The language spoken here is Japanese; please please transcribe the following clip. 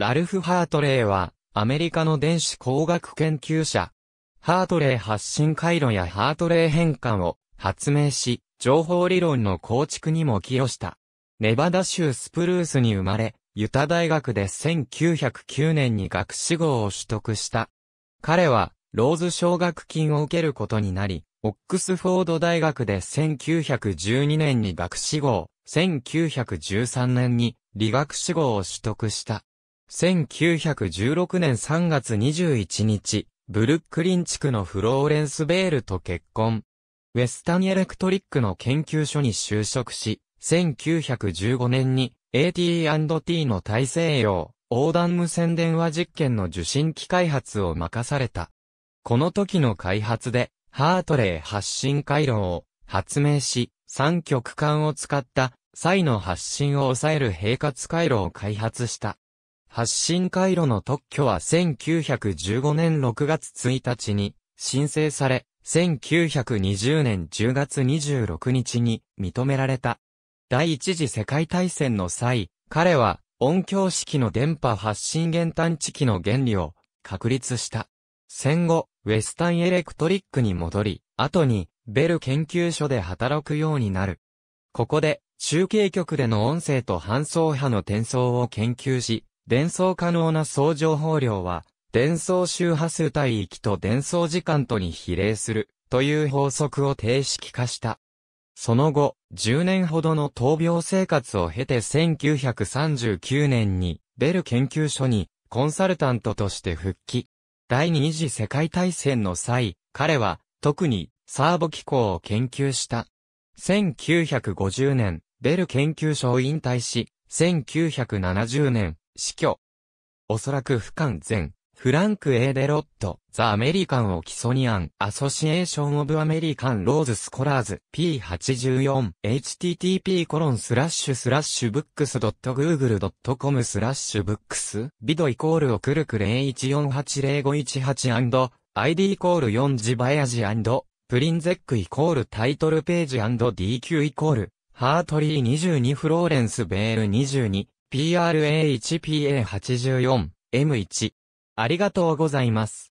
ラルフ・ハートレーは、アメリカの電子工学研究者。ハートレー発信回路やハートレー変換を発明し、情報理論の構築にも寄与した。ネバダ州スプルースに生まれ、ユタ大学で1909年に学士号を取得した。彼は、ローズ奨学金を受けることになり、オックスフォード大学で1912年に学士号、1913年に理学士号を取得した。1916年3月21日、ブルックリン地区のフローレンス・ベールと結婚。ウェスタンエレクトリックの研究所に就職し、1915年に AT&T の大西洋横断無線電話実験の受信機開発を任された。この時の開発で、ハートレー発信回路を発明し、三極管を使った、際の発信を抑える平滑回路を開発した。発信回路の特許は1915年6月1日に申請され、1920年10月26日に認められた。第一次世界大戦の際、彼は音響式の電波発信源探知機の原理を確立した。戦後、ウェスタンエレクトリックに戻り、後にベル研究所で働くようになる。ここで、中継局での音声と搬送波の転送を研究し、伝送可能な総情報量は、伝送周波数帯域と伝送時間とに比例する、という法則を定式化した。その後、10年ほどの闘病生活を経て1939年に、ベル研究所に、コンサルタントとして復帰。第二次世界大戦の際、彼は、特に、サーボ機構を研究した。1950年、ベル研究所を引退し、1970年、死去。おそらく不完全、フランク・エーデロット、ザ・アメリカン・オキソニアン・アソシエーション・オブ・アメリカン・ローズ・スコラーズ、P84、http コロンスラッシュスラッシュブックス .google.com スラッシュブックス、ビドイコールをくるく01480518 &ID イコール4ジバヤジプリンゼックイコールタイトルページ &DQ イコール、ハートリー22フローレンスベール22、PRA1PA84M1。ありがとうございます。